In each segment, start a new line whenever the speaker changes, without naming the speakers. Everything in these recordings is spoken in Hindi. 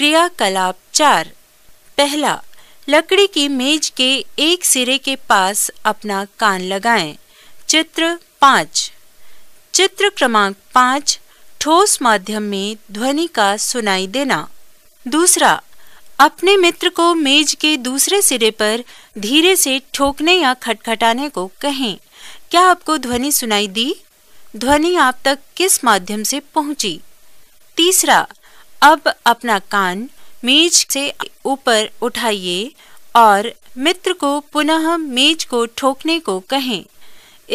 क्रियाकलाप चार पहला लकड़ी की मेज के एक सिरे के पास अपना कान लगाएं। चित्र पाँच चित्र क्रमांक पाँच ठोस माध्यम में ध्वनि का सुनाई देना दूसरा अपने मित्र को मेज के दूसरे सिरे पर धीरे से ठोकने या खटखटाने को कहें क्या आपको ध्वनि सुनाई दी ध्वनि आप तक किस माध्यम से पहुंची तीसरा अब अपना कान मेज से ऊपर उठाइए और मित्र को पुनः मेज को ठोकने को कहें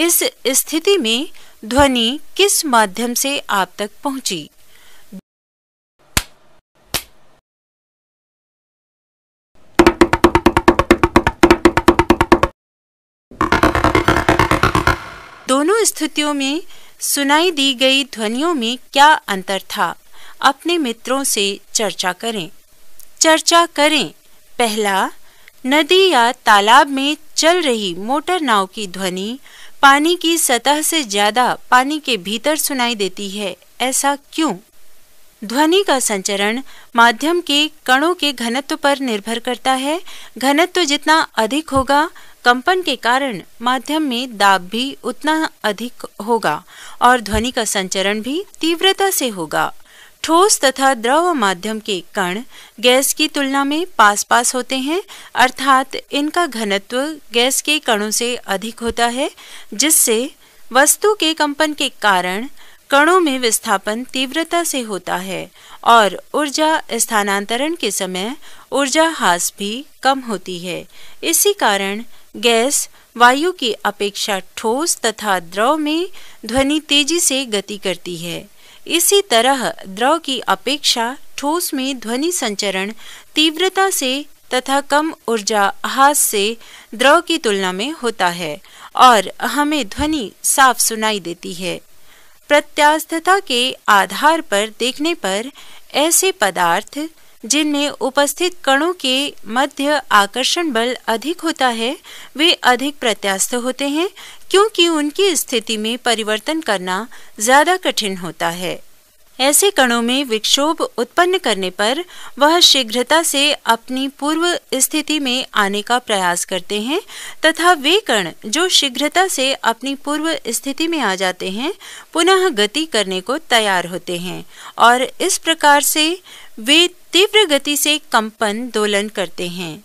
इस स्थिति में ध्वनि किस माध्यम से आप तक पहुंची दोनों स्थितियों में सुनाई दी गई ध्वनियों में क्या अंतर था अपने मित्रों से चर्चा करें चर्चा करें पहला नदी या तालाब में चल रही मोटर नाव की ध्वनि पानी की सतह से ज्यादा पानी के भीतर सुनाई देती है ऐसा क्यों ध्वनि का संचरण माध्यम के कणों के घनत्व पर निर्भर करता है घनत्व जितना अधिक होगा कंपन के कारण माध्यम में दाब भी उतना अधिक होगा और ध्वनि का संचरण भी तीव्रता से होगा ठोस तथा द्रव माध्यम के कण गैस की तुलना में पास पास होते हैं अर्थात इनका घनत्व गैस के कणों से अधिक होता है जिससे वस्तु के कंपन के कारण कणों में विस्थापन तीव्रता से होता है और ऊर्जा स्थानांतरण के समय ऊर्जा हास भी कम होती है इसी कारण गैस वायु की अपेक्षा ठोस तथा द्रव में ध्वनि तेजी से गति करती है इसी तरह द्रव की अपेक्षा ठोस में ध्वनि संचरण तीव्रता से तथा कम ऊर्जा हास से द्रव की तुलना में होता है और हमें ध्वनि साफ सुनाई देती है प्रत्यास्थता के आधार पर देखने पर ऐसे पदार्थ जिनमें उपस्थित कणों के मध्य आकर्षण बल अधिक होता है वे अधिक प्रत्यास्थ होते हैं क्योंकि उनकी स्थिति में परिवर्तन करना ज़्यादा कठिन होता है ऐसे कणों में विक्षोभ उत्पन्न करने पर वह शीघ्रता से अपनी पूर्व स्थिति में आने का प्रयास करते हैं तथा वे कण जो शीघ्रता से अपनी पूर्व स्थिति में आ जाते हैं पुनः गति करने को तैयार होते हैं और इस प्रकार से वे तीव्र गति से कंपन दोलन करते हैं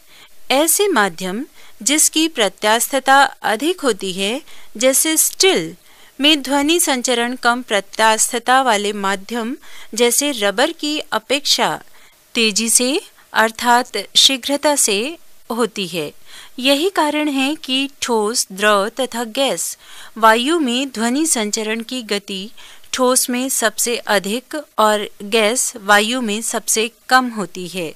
ऐसे माध्यम जिसकी प्रत्यास्थता अधिक होती है जैसे स्टिल में ध्वनि संचरण कम प्रत्यास्थता वाले माध्यम जैसे रबर की अपेक्षा तेजी से अर्थात शीघ्रता से होती है यही कारण है कि ठोस द्रव तथा गैस वायु में ध्वनि संचरण की गति ठोस में सबसे अधिक और गैस वायु में सबसे कम होती है